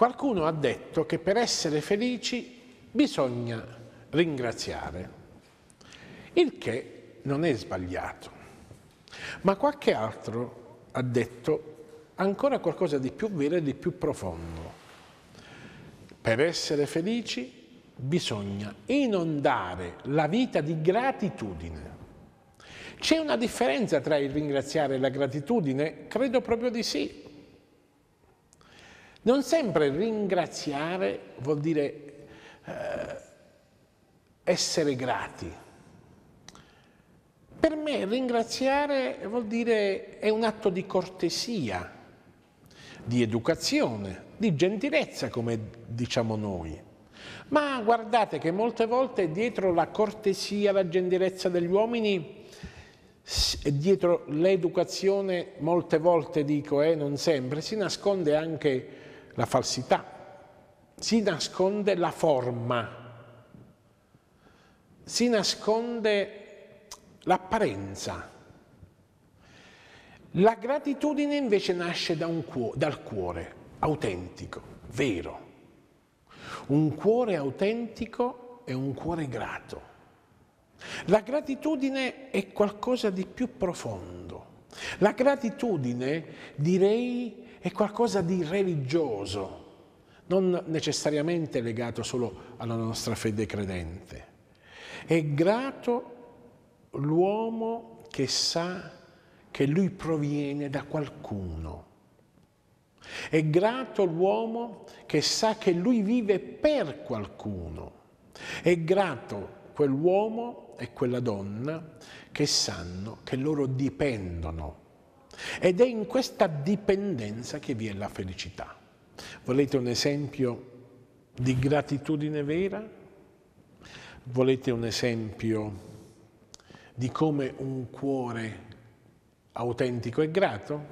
Qualcuno ha detto che per essere felici bisogna ringraziare, il che non è sbagliato. Ma qualche altro ha detto ancora qualcosa di più vero e di più profondo. Per essere felici bisogna inondare la vita di gratitudine. C'è una differenza tra il ringraziare e la gratitudine? Credo proprio di sì. Non sempre ringraziare vuol dire eh, essere grati. Per me ringraziare vuol dire è un atto di cortesia, di educazione, di gentilezza, come diciamo noi. Ma guardate che molte volte dietro la cortesia, la gentilezza degli uomini, dietro l'educazione, molte volte dico, eh, non sempre, si nasconde anche la falsità, si nasconde la forma, si nasconde l'apparenza. La gratitudine invece nasce da cuo dal cuore autentico, vero. Un cuore autentico è un cuore grato. La gratitudine è qualcosa di più profondo. La gratitudine, direi, è qualcosa di religioso, non necessariamente legato solo alla nostra fede credente. È grato l'uomo che sa che lui proviene da qualcuno. È grato l'uomo che sa che lui vive per qualcuno. È grato quell'uomo e quella donna che sanno che loro dipendono ed è in questa dipendenza che vi è la felicità. Volete un esempio di gratitudine vera? Volete un esempio di come un cuore autentico è grato?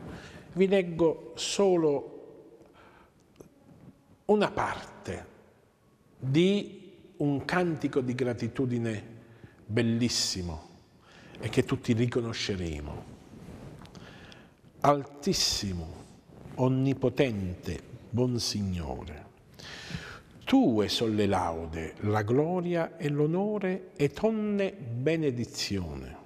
Vi leggo solo una parte di un cantico di gratitudine bellissimo e che tutti riconosceremo altissimo, onnipotente, buon Signore. Tue sono le laude, la gloria e l'onore e tonne benedizione.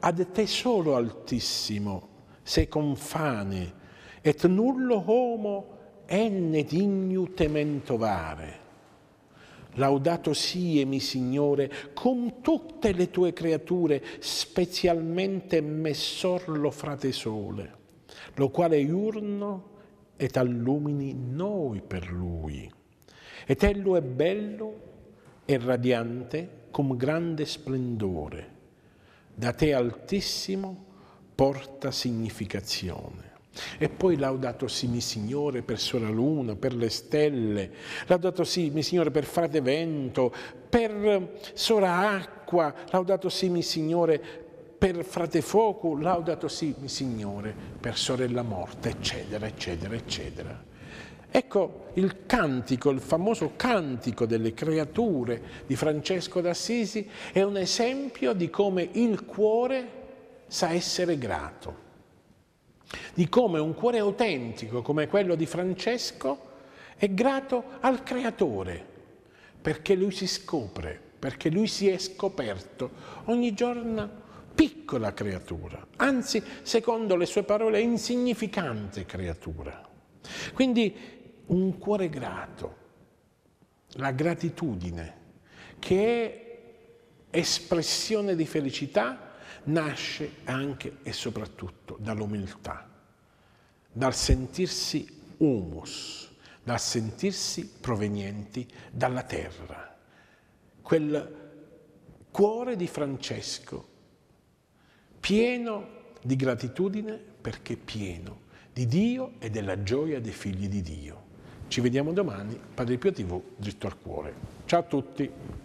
Ad te solo, Altissimo, sei confane, et nullo homo enne dignu tementovare Laudato siemi, Signore, con tutte le tue creature, specialmente me sorlo frate sole, lo quale iurno e t'allumini noi per lui. Ed ello è bello e radiante con grande splendore. Da te altissimo porta significazione. E poi laudato sì, mi Signore, per sola luna, per le stelle, laudato sì, mi Signore, per frate vento, per sola acqua, laudato sì, mi Signore, per frate fuoco, laudato sì, mi Signore, per sorella morte, eccetera, eccetera, eccetera. Ecco il cantico, il famoso cantico delle creature di Francesco d'Assisi è un esempio di come il cuore sa essere grato di come un cuore autentico come quello di Francesco è grato al Creatore, perché lui si scopre, perché lui si è scoperto ogni giorno piccola creatura, anzi secondo le sue parole insignificante creatura. Quindi un cuore grato, la gratitudine che è espressione di felicità nasce anche e soprattutto dall'umiltà dal sentirsi humus, dal sentirsi provenienti dalla terra. Quel cuore di Francesco, pieno di gratitudine perché pieno di Dio e della gioia dei figli di Dio. Ci vediamo domani, Padre Pio TV, dritto al cuore. Ciao a tutti!